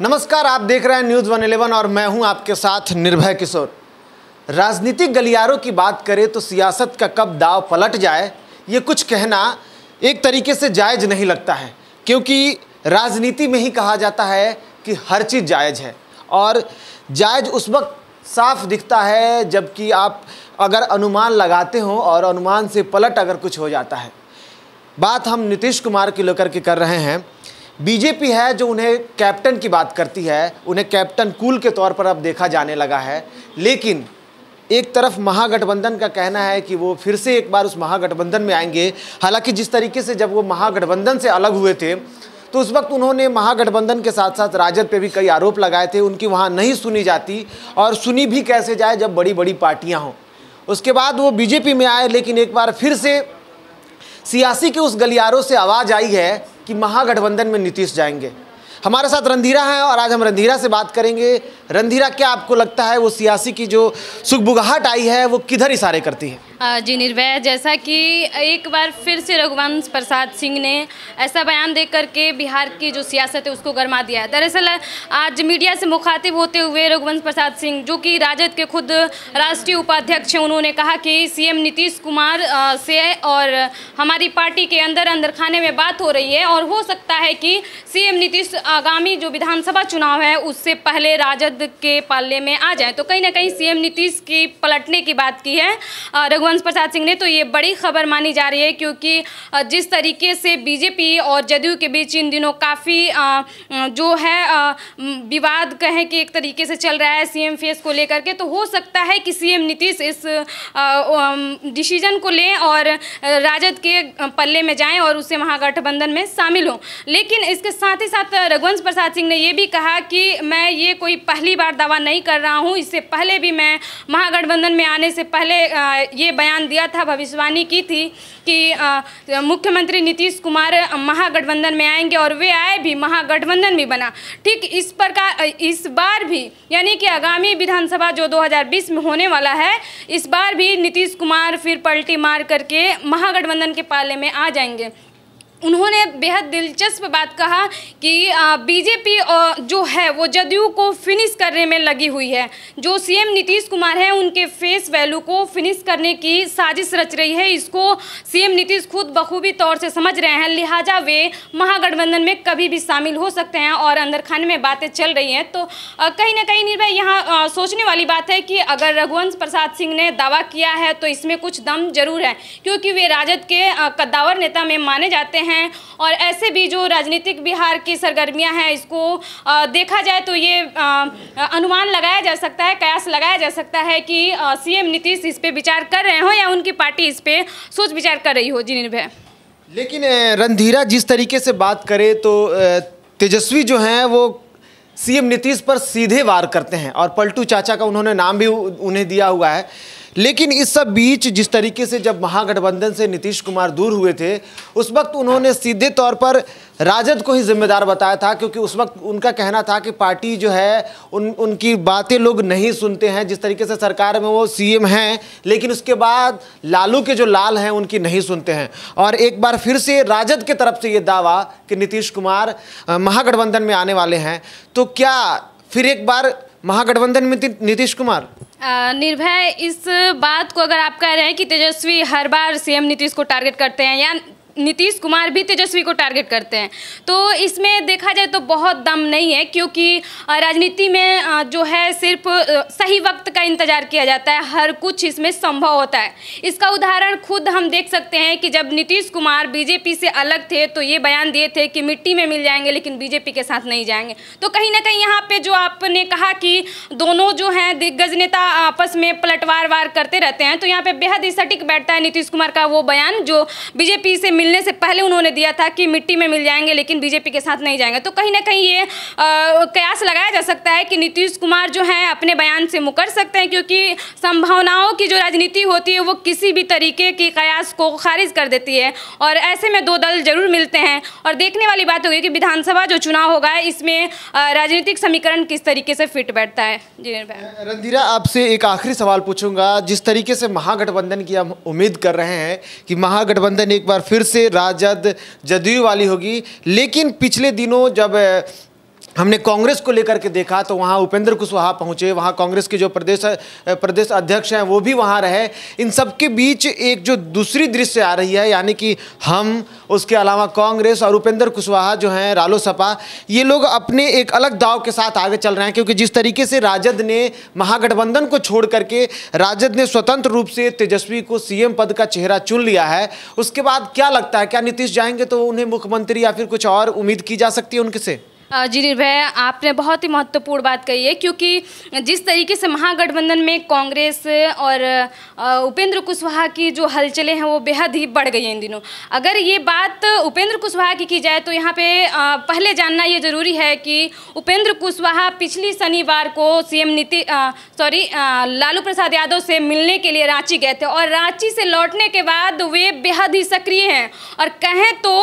नमस्कार आप देख रहे हैं न्यूज़ वन इलेवन और मैं हूं आपके साथ निर्भय किशोर राजनीतिक गलियारों की बात करें तो सियासत का कब दाव पलट जाए ये कुछ कहना एक तरीके से जायज़ नहीं लगता है क्योंकि राजनीति में ही कहा जाता है कि हर चीज़ जायज़ है और जायज़ उस वक्त साफ दिखता है जबकि आप अगर अनुमान लगाते हो और अनुमान से पलट अगर कुछ हो जाता है बात हम नीतीश कुमार की लेकर के कर रहे हैं बीजेपी है जो उन्हें कैप्टन की बात करती है उन्हें कैप्टन कूल के तौर पर अब देखा जाने लगा है लेकिन एक तरफ महागठबंधन का कहना है कि वो फिर से एक बार उस महागठबंधन में आएंगे हालांकि जिस तरीके से जब वो महागठबंधन से अलग हुए थे तो उस वक्त उन्होंने महागठबंधन के साथ साथ राजद पे भी कई आरोप लगाए थे उनकी वहाँ नहीं सुनी जाती और सुनी भी कैसे जाए जब बड़ी बड़ी पार्टियाँ हों उसके बाद वो बीजेपी में आए लेकिन एक बार फिर से सियासी के उस गलियारों से आवाज़ आई है कि महागठबंधन में नीतीश जाएंगे हमारे साथ रंधीरा हैं और आज हम रंधीरा से बात करेंगे रंधीरा क्या आपको लगता है वो सियासी की जो सुखबुगाहट आई है वो किधर इशारे करती है जी निर्भय जैसा कि एक बार फिर से रघुवंश प्रसाद सिंह ने ऐसा बयान दे करके बिहार की जो सियासत है उसको गरमा दिया है दरअसल आज मीडिया से मुखातिब होते हुए रघुवंश प्रसाद सिंह जो कि राजद के खुद राष्ट्रीय उपाध्यक्ष हैं उन्होंने कहा कि सीएम नीतीश कुमार से और हमारी पार्टी के अंदर अंदर खाने में बात हो रही है और हो सकता है कि सी नीतीश आगामी जो विधानसभा चुनाव है उससे पहले राजद परिषद के पाले में आ जाए तो कहीं ना कहीं सीएम नीतीश की पलटने की बात की है रघुवंश प्रसाद सिंह ने तो ये बड़ी खबर मानी जा रही है क्योंकि जिस तरीके से बीजेपी और जदयू के बीच इन दिनों काफ़ी जो है विवाद कहें कि एक तरीके से चल रहा है सीएम फेस को लेकर के तो हो सकता है कि सीएम नीतीश इस डिसीजन को लें और राजद के पल्ले में जाएं और उसे महागठबंधन में शामिल हों लेकिन इसके साथ ही साथ रघुवंश प्रसाद सिंह ने ये भी कहा कि मैं ये कोई पहली पहली बार दावा नहीं कर रहा हूँ इससे पहले भी मैं महागठबंधन में आने से पहले ये बयान दिया था भविष्यवाणी की थी कि मुख्यमंत्री नीतीश कुमार महागठबंधन में आएंगे और वे आए भी महागठबंधन भी बना ठीक इस प्रकार इस बार भी यानी कि आगामी विधानसभा जो 2020 में होने वाला है इस बार भी नीतीश कुमार फिर पलटी मार करके महागठबंधन के पाले में आ जाएंगे उन्होंने बेहद दिलचस्प बात कहा कि बीजेपी जो है वो जदयू को फिनिश करने में लगी हुई है जो सीएम नीतीश कुमार हैं उनके फेस वैल्यू को फिनिश करने की साजिश रच रही है इसको सीएम नीतीश खुद बखूबी तौर से समझ रहे हैं लिहाजा वे महागठबंधन में कभी भी शामिल हो सकते हैं और अंदर खाने में बातें चल रही हैं तो कहीं ना कहीं निर्भय यहाँ सोचने वाली बात है कि अगर रघुवंश प्रसाद सिंह ने दावा किया है तो इसमें कुछ दम जरूर है क्योंकि वे राजद के कद्दावर नेता में माने जाते हैं हैं और ऐसे भी जो राजनीतिक बिहार की सरगर्मियां हैं इसको देखा जाए तो ये अनुमान लगाया जा सकता है कयास लगाया जा सकता है कि सीएम नीतीश इस पर विचार कर रहे हों या उनकी पार्टी इस पे सोच विचार कर रही हो जी निर्भय लेकिन रणधीरा जिस तरीके से बात करें तो तेजस्वी जो हैं वो सीएम नीतीश पर सीधे वार करते हैं और पलटू चाचा का उन्होंने नाम भी उन्हें दिया हुआ है लेकिन इस सब बीच जिस तरीके से जब महागठबंधन से नीतीश कुमार दूर हुए थे उस वक्त उन्होंने सीधे तौर पर राजद को ही जिम्मेदार बताया था क्योंकि उस वक्त उनका कहना था कि पार्टी जो है उन उनकी बातें लोग नहीं सुनते हैं जिस तरीके से सरकार में वो सीएम हैं लेकिन उसके बाद लालू के जो लाल हैं उनकी नहीं सुनते हैं और एक बार फिर से राजद के तरफ से ये दावा कि नीतीश कुमार महागठबंधन में आने वाले हैं तो क्या फिर एक बार महागठबंधन में नीतीश कुमार निर्भय इस बात को अगर आप कह रहे हैं कि तेजस्वी हर बार सीएम नीतीश को टारगेट करते हैं या नीतीश कुमार भी तेजस्वी को टारगेट करते हैं तो इसमें देखा जाए तो बहुत दम नहीं है क्योंकि राजनीति में जो है सिर्फ सही वक्त का इंतजार किया जाता है हर कुछ इसमें संभव होता है इसका उदाहरण खुद हम देख सकते हैं कि जब नीतीश कुमार बीजेपी से अलग थे तो ये बयान दिए थे कि मिट्टी में मिल जाएंगे लेकिन बीजेपी के साथ नहीं जाएंगे तो कहीं ना कहीं यहाँ पे जो आपने कहा कि दोनों जो हैं दिग्गज नेता आपस में पलटवार वार करते रहते हैं तो यहाँ पे बेहद ही सटीक बैठता है नीतीश कुमार का वो बयान जो बीजेपी से मिल मिलने से पहले उन्होंने दिया था कि मिट्टी में मिल जाएंगे लेकिन बीजेपी के साथ नहीं जाएंगे तो कहीं ना कहीं ये कयास लगाया जा सकता है कि नीतीश कुमार जो हैं अपने बयान से मुकर सकते हैं क्योंकि संभावनाओं की जो राजनीति होती है वो किसी भी तरीके की कयास को खारिज कर देती है और ऐसे में दो दल जरूर मिलते हैं और देखने वाली बात होगी कि विधानसभा जो चुनाव होगा इसमें राजनीतिक समीकरण किस तरीके से फिट बैठता है रंधीरा आपसे एक आखिरी सवाल पूछूंगा जिस तरीके से महागठबंधन की हम उम्मीद कर रहे हैं कि महागठबंधन एक बार फिर से से राजद जदयू वाली होगी लेकिन पिछले दिनों जब हमने कांग्रेस को लेकर के देखा तो वहाँ उपेंद्र कुशवाहा पहुँचे वहाँ कांग्रेस के जो प्रदेश प्रदेश अध्यक्ष हैं वो भी वहाँ रहे इन सब के बीच एक जो दूसरी दृश्य आ रही है यानी कि हम उसके अलावा कांग्रेस और उपेंद्र कुशवाहा जो हैं रालोसपा ये लोग अपने एक अलग दाव के साथ आगे चल रहे हैं क्योंकि जिस तरीके से राजद ने महागठबंधन को छोड़ करके राजद ने स्वतंत्र रूप से तेजस्वी को सी पद का चेहरा चुन लिया है उसके बाद क्या लगता है क्या नीतीश जाएंगे तो उन्हें मुख्यमंत्री या फिर कुछ और उम्मीद की जा सकती है उनके से जी निर्भय आपने बहुत ही महत्वपूर्ण बात कही है क्योंकि जिस तरीके से महागठबंधन में कांग्रेस और उपेंद्र कुशवाहा की जो हलचले हैं वो बेहद ही बढ़ गई हैं इन दिनों अगर ये बात उपेंद्र कुशवाहा की की जाए तो यहाँ पे पहले जानना ये ज़रूरी है कि उपेंद्र कुशवाहा पिछली शनिवार को सीएम नीति सॉरी लालू प्रसाद यादव से मिलने के लिए रांची गए थे और रांची से लौटने के बाद वे बेहद ही सक्रिय हैं और कहें तो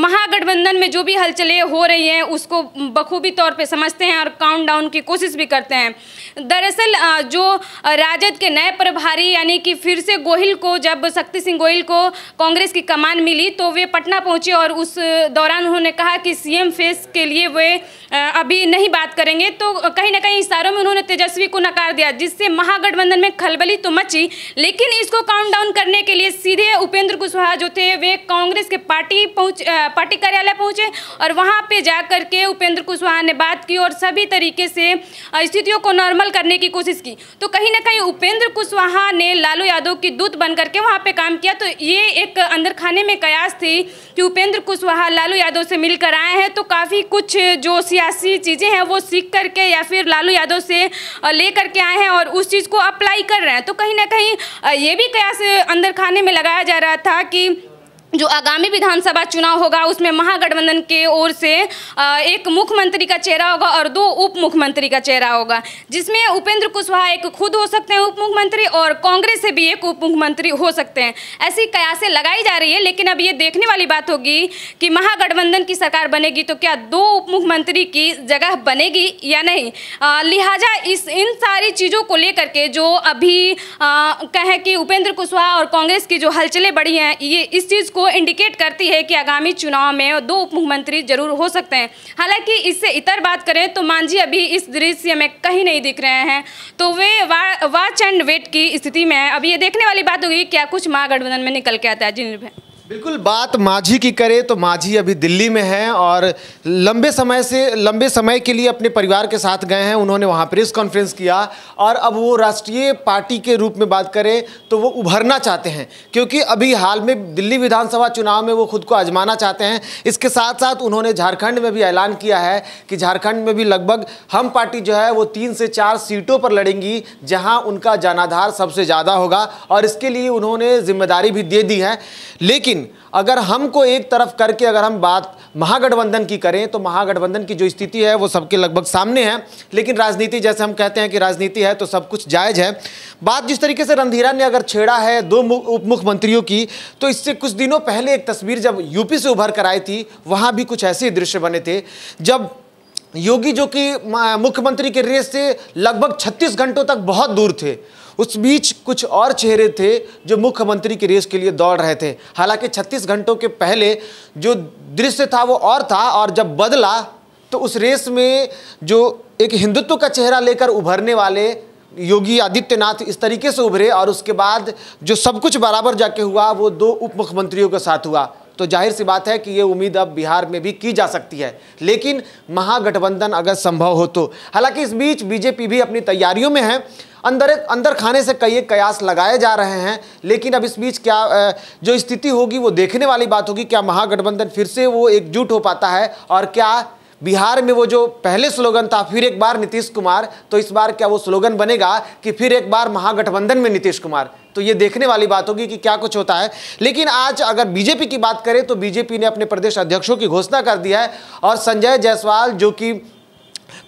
महागठबंधन में जो भी हलचले हो रही हैं उसको बखूबी तौर पे समझते हैं और काउंट डाउन की कोशिश भी करते हैं दरअसल जो राजद के नए प्रभारी यानी कि फिर से गोहिल को जब शक्ति सिंह गोहिल को कांग्रेस की कमान मिली तो वे पटना पहुंचे और उस दौरान उन्होंने कहा कि सीएम फेस के लिए वे अभी नहीं बात करेंगे तो कहीं ना कहीं इशारों में उन्होंने तेजस्वी को नकार दिया जिससे महागठबंधन में खलबली तो मची लेकिन इसको काउंट डाउन करने के लिए सीधे उपेंद्र कुशवाहा जो थे वे कांग्रेस के पार्टी पहुँच पार्टी कार्यालय पहुँचे और वहाँ पर जा के उपेंद्र कुशवाहा ने बात की और सभी तरीके से स्थितियों को नॉर्मल मुकम्मल करने की कोशिश की तो कहीं ना कहीं उपेंद्र कुशवाहा ने लालू यादव की दूत बन करके वहाँ पे काम किया तो ये एक अंदर खाने में कयास थी कि उपेंद्र कुशवाहा लालू यादव से मिलकर आए हैं तो काफ़ी कुछ जो सियासी चीज़ें हैं वो सीख करके या फिर लालू यादव से ले करके आए हैं और उस चीज़ को अप्लाई कर रहे हैं तो कहीं ना कहीं ये भी कयास अंदर खाने में लगाया जा रहा था कि जो आगामी विधानसभा चुनाव होगा उसमें महागठबंधन के ओर से एक मुख्यमंत्री का चेहरा होगा और दो उप मुख्यमंत्री का चेहरा होगा जिसमें उपेंद्र कुशवाहा एक खुद हो सकते हैं उप मुख्यमंत्री और कांग्रेस से भी एक उप मुख्यमंत्री हो सकते हैं ऐसी कयासें लगाई जा रही है लेकिन अब ये देखने वाली बात होगी कि महागठबंधन की सरकार बनेगी तो क्या दो उप मुख्यमंत्री की जगह बनेगी या नहीं लिहाजा इस इन सारी चीज़ों को लेकर के जो अभी कहें कि उपेंद्र कुशवाहा और कांग्रेस की जो हलचलें बढ़ी हैं ये इस चीज़ को को इंडिकेट करती है कि आगामी चुनाव में दो उप मुख्यमंत्री जरूर हो सकते हैं हालांकि इससे इतर बात करें तो मांझी अभी इस दृश्य में कहीं नहीं दिख रहे हैं तो वे वाच एंड वेट की स्थिति में है अब ये देखने वाली बात होगी क्या कुछ महागठबंधन में निकल के आता है जी निर्भय बिल्कुल बात माझी की करें तो माझी अभी दिल्ली में हैं और लंबे समय से लंबे समय के लिए अपने परिवार के साथ गए हैं उन्होंने वहाँ प्रेस कॉन्फ्रेंस किया और अब वो राष्ट्रीय पार्टी के रूप में बात करें तो वो उभरना चाहते हैं क्योंकि अभी हाल में दिल्ली विधानसभा चुनाव में वो खुद को आजमाना चाहते हैं इसके साथ साथ उन्होंने झारखंड में भी ऐलान किया है कि झारखंड में भी लगभग हम पार्टी जो है वो तीन से चार सीटों पर लड़ेंगी जहाँ उनका जनाधार सबसे ज़्यादा होगा और इसके लिए उन्होंने जिम्मेदारी भी दे दी है लेकिन लेकिन अगर हमको एक तरफ करके अगर हम बात महागठबंधन की करें तो महागठबंधन की जो स्थिति है वो सबके लगभग सामने है लेकिन राजनीति जैसे हम कहते हैं कि राजनीति है तो सब कुछ जायज़ है बात जिस तरीके से रंधीरा ने अगर छेड़ा है दो उप मुख्यमंत्रियों की तो इससे कुछ दिनों पहले एक तस्वीर जब यूपी से उभर कर आई थी वहाँ भी कुछ ऐसे दृश्य बने थे जब योगी जो कि मुख्यमंत्री के रेस से लगभग छत्तीस घंटों तक बहुत दूर थे उस बीच कुछ और चेहरे थे जो मुख्यमंत्री की रेस के लिए दौड़ रहे थे हालांकि 36 घंटों के पहले जो दृश्य था वो और था और जब बदला तो उस रेस में जो एक हिंदुत्व का चेहरा लेकर उभरने वाले योगी आदित्यनाथ इस तरीके से उभरे और उसके बाद जो सब कुछ बराबर जाके हुआ वो दो उप मुख्यमंत्रियों के साथ हुआ तो जाहिर सी बात है कि ये उम्मीद अब बिहार में भी की जा सकती है लेकिन महागठबंधन अगर संभव हो तो हालांकि इस बीच बीजेपी भी अपनी तैयारियों में है अंदर अंदर खाने से कई कयास लगाए जा रहे हैं लेकिन अब इस बीच क्या जो स्थिति होगी वो देखने वाली बात होगी क्या महागठबंधन फिर से वो एकजुट हो पाता है और क्या बिहार में वो जो पहले स्लोगन था फिर एक बार नीतीश कुमार तो इस बार क्या वो स्लोगन बनेगा कि फिर एक बार महागठबंधन में नीतीश कुमार तो ये देखने वाली बात होगी कि क्या कुछ होता है लेकिन आज अगर बीजेपी की बात करें तो बीजेपी ने अपने प्रदेश अध्यक्षों की घोषणा कर दिया है और संजय जायसवाल जो कि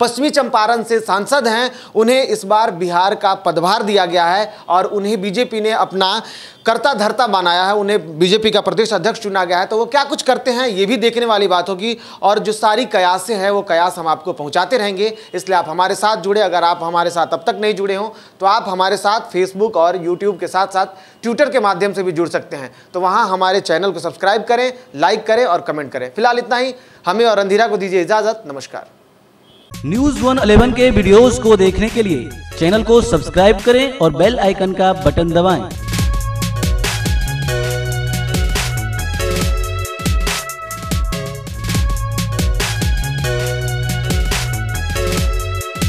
पश्चिमी चंपारण से सांसद हैं उन्हें इस बार बिहार का पदभार दिया गया है और उन्हें बीजेपी ने अपना कर्ता धरता बनाया है उन्हें बीजेपी का प्रदेश अध्यक्ष चुना गया है तो वो क्या कुछ करते हैं ये भी देखने वाली बात होगी और जो सारी कयासें हैं वो कयास हम आपको पहुंचाते रहेंगे इसलिए आप हमारे साथ जुड़े अगर आप हमारे साथ अब तक नहीं जुड़े हों तो आप हमारे साथ फेसबुक और यूट्यूब के साथ साथ ट्विटर के माध्यम से भी जुड़ सकते हैं तो वहाँ हमारे चैनल को सब्सक्राइब करें लाइक करें और कमेंट करें फिलहाल इतना ही हमें और अंधीरा को दीजिए इजाज़त नमस्कार न्यूज वन अलेवन के वीडियोस को देखने के लिए चैनल को सब्सक्राइब करें और बेल आइकन का बटन दबाएं।